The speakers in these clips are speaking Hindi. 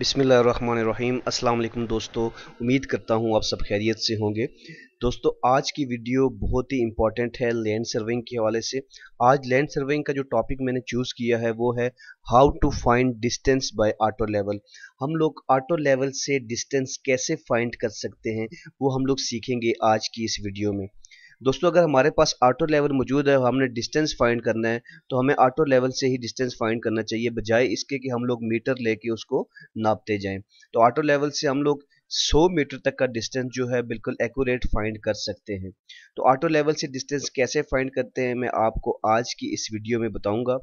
बिसमीम अल्लाम दोस्तों उम्मीद करता हूँ आप सब खैरियत से होंगे दोस्तों आज की वीडियो बहुत ही इम्पॉर्टेंट है लैंड सर्वेइंग के हवाले से आज लैंड सर्वेइंग का जो टॉपिक मैंने चूज़ किया है वो है how to find distance by auto level हम लोग ऑटो लेवल से डिस्टेंस कैसे फाइंड कर सकते हैं वो हम लोग सीखेंगे आज की इस वीडियो में दोस्तों अगर हमारे पास ऑटो लेवल मौजूद है हमने डिस्टेंस फाइंड करना है तो हमें ऑटो लेवल से ही डिस्टेंस फाइंड करना चाहिए बजाय इसके कि हम लोग मीटर लेके उसको नापते जाएं तो ऑटो लेवल से हम लोग 100 मीटर तक का डिस्टेंस जो है बिल्कुल एक्यूरेट फाइंड कर सकते हैं तो ऑटो लेवल से डिस्टेंस कैसे फाइंड करते हैं मैं आपको आज की इस वीडियो में बताऊंगा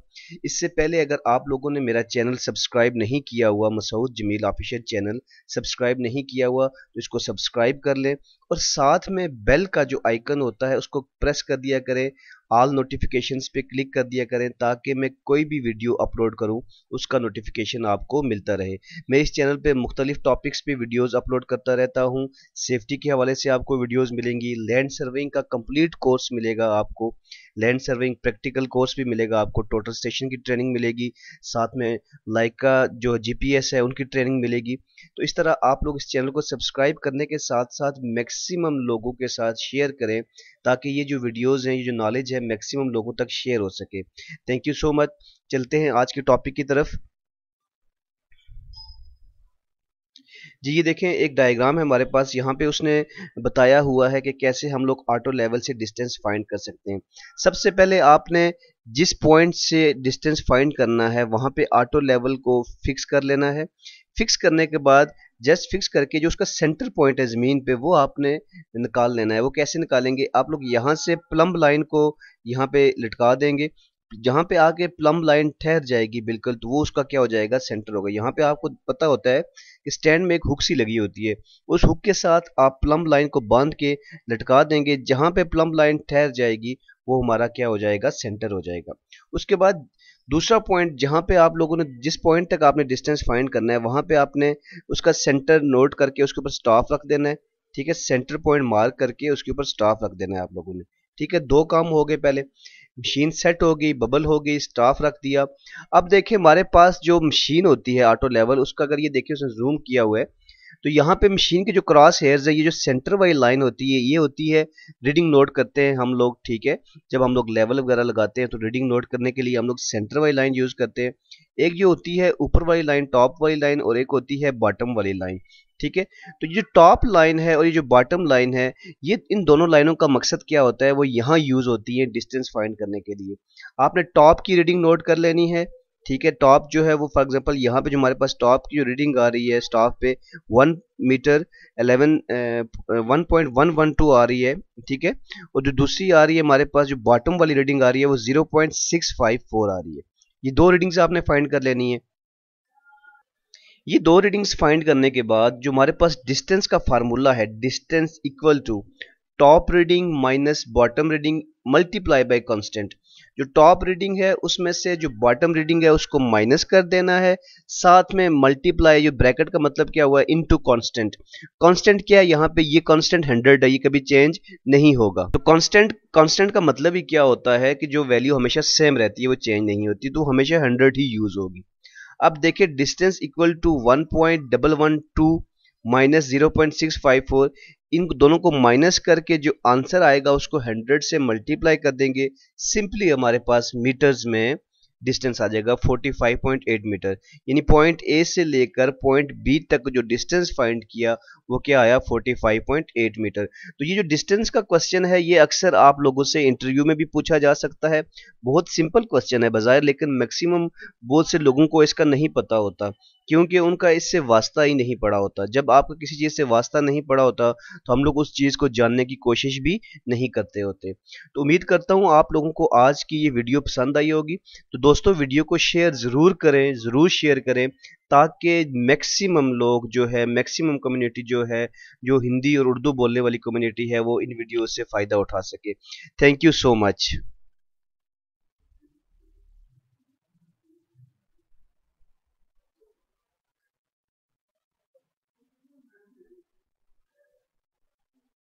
इससे पहले अगर आप लोगों ने मेरा चैनल सब्सक्राइब नहीं किया हुआ Masood Jameel official channel subscribe नहीं किया हुआ तो इसको सब्सक्राइब कर लें और साथ में बेल का जो आइकन होता है उसको प्रेस कर दिया करें ऑल नोटिफिकेशन पे क्लिक कर दिया करें ताकि मैं कोई भी वीडियो अपलोड करूं उसका नोटिफिकेशन आपको मिलता रहे मैं इस चैनल पे मुख्तलिफ टॉपिक्स पे वीडियोस अपलोड करता रहता हूं सेफ्टी के हवाले से आपको वीडियोस मिलेंगी लैंड सर्विंग का कंप्लीट कोर्स मिलेगा आपको लैंड सर्विंग प्रैक्टिकल कोर्स भी मिलेगा आपको टोटल स्टेशन की ट्रेनिंग मिलेगी साथ में लाइक का जो जीपीएस है उनकी ट्रेनिंग मिलेगी तो इस तरह आप लोग इस चैनल को सब्सक्राइब करने के साथ साथ मैक्सिमम लोगों के साथ शेयर करें ताकि ये जो वीडियोज़ हैं ये जो नॉलेज है मैक्सिमम लोगों तक शेयर हो सके थैंक यू सो मच चलते हैं आज के टॉपिक की तरफ जी ये देखें एक डायग्राम है हमारे पास यहाँ पे उसने बताया हुआ है कि कैसे हम लोग ऑटो लेवल से डिस्टेंस फाइंड कर सकते हैं सबसे पहले आपने जिस पॉइंट से डिस्टेंस फाइंड करना है वहाँ पे ऑटो लेवल को फिक्स कर लेना है फिक्स करने के बाद जस्ट फिक्स करके जो उसका सेंटर पॉइंट है ज़मीन पे वो आपने निकाल लेना है वो कैसे निकालेंगे आप लोग यहाँ से प्लम्ब लाइन को यहाँ पे लटका देंगे जहां पे आके प्लम लाइन ठहर जाएगी बिल्कुल तो वो उसका क्या हो जाएगा सेंटर होगा यहाँ पे आपको पता होता है कि स्टैंड में एक हुक सी लगी होती है उस हुक के साथ आप प्लम लाइन को बांध के लटका देंगे जहां पे प्लम लाइन ठहर जाएगी वो हमारा क्या हो जाएगा सेंटर हो जाएगा उसके बाद दूसरा पॉइंट जहां पे आप लोगों ने जिस पॉइंट तक आपने डिस्टेंस फाइंड करना है वहां पे आपने उसका सेंटर नोट करके उसके ऊपर स्टाफ रख देना है ठीक है सेंटर पॉइंट मार्क करके उसके ऊपर स्टाफ रख देना है आप लोगों ने ठीक है दो काम हो गए पहले मशीन सेट हो गई बबल हो गई स्टाफ रख दिया अब देखिए हमारे पास जो मशीन होती है ऑटो लेवल उसका अगर ये देखिए उसने जूम किया हुआ है तो यहाँ पे मशीन के जो क्रॉस हेयर्स है ये जो सेंटर वाली लाइन होती है ये होती है रीडिंग नोट करते हैं हम लोग ठीक है जब हम लोग लेवल वगैरह लगाते हैं तो रीडिंग नोट करने के लिए हम लोग सेंटर वाली लाइन यूज़ करते हैं एक जो होती है ऊपर वाली लाइन टॉप वाली लाइन और एक होती है बॉटम वाली लाइन ठीक है तो ये जो टॉप लाइन है और ये जो बॉटम लाइन है ये इन दोनों लाइनों का मकसद क्या होता है वो यहाँ यूज़ होती है डिस्टेंस फाइंड करने के लिए आपने टॉप की रीडिंग नोट कर लेनी है ठीक है टॉप जो है वो फॉर एग्जांपल यहाँ पे जो हमारे पास टॉप की जो रीडिंग आ रही है स्टॉप पे one metre eleven one point one one two आ रही है ठीक है और जो दूसरी आ रही है हमारे पास जो बॉटम वाली रीडिंग आ रही है वो zero point six five four आ रही है ये दो रीडिंग आपने फाइंड कर लेनी है ये दो रीडिंग्स फाइंड करने के बाद जो हमारे पास डिस्टेंस का फार्मूला है distance equal to top reading minus bottom reading multiply by constant जो टॉप रीडिंग है उसमें से जो बॉटम रीडिंग है उसको माइनस कर देना है साथ में मल्टीप्लाई जो ब्रैकेट का मतलब क्या हुआ इन टू कॉन्स्टेंट कॉन्स्टेंट क्या है यहाँ पे ये कॉन्स्टेंट हंड्रेड है ये कभी चेंज नहीं होगा तो कॉन्स्टेंट कॉन्स्टेंट का मतलब ही क्या होता है कि जो वैल्यू हमेशा सेम रहती है वो चेंज नहीं होती तो हमेशा हंड्रेड ही यूज होगी अब देखिए distance equal to one point double one two minus zero point six five four इन दोनों को माइनस करके जो आंसर आएगा उसको हंड्रेड से मल्टीप्लाई कर देंगे सिंपली हमारे पास मीटर्स में डिस्टेंस आ जाएगा 45.8 मीटर यानी पॉइंट ए से लेकर पॉइंट बी तक जो डिस्टेंस फाइंड किया वो क्या आया 45.8 मीटर तो ये जो डिस्टेंस का क्वेश्चन है ये अक्सर आप लोगों से इंटरव्यू में भी पूछा जा सकता है बहुत सिंपल क्वेश्चन है बाजार लेकिन मैक्सिमम बहुत से लोगों को इसका नहीं पता होता क्योंकि उनका इससे वास्ता ही नहीं पड़ा होता जब आपका किसी चीज़ से वास्ता नहीं पड़ा होता तो हम लोग उस चीज़ को जानने की कोशिश भी नहीं करते होते तो उम्मीद करता हूँ आप लोगों को आज की ये वीडियो पसंद आई होगी तो दोस्तों वीडियो को शेयर ज़रूर करें ज़रूर शेयर करें ताकि मैक्सिमम लोग जो है मैक्सिमम कम्युनिटी जो है जो हिंदी और उर्दू बोलने वाली कम्युनिटी है वो इन वीडियो से फ़ायदा उठा सके थैंक यू सो मच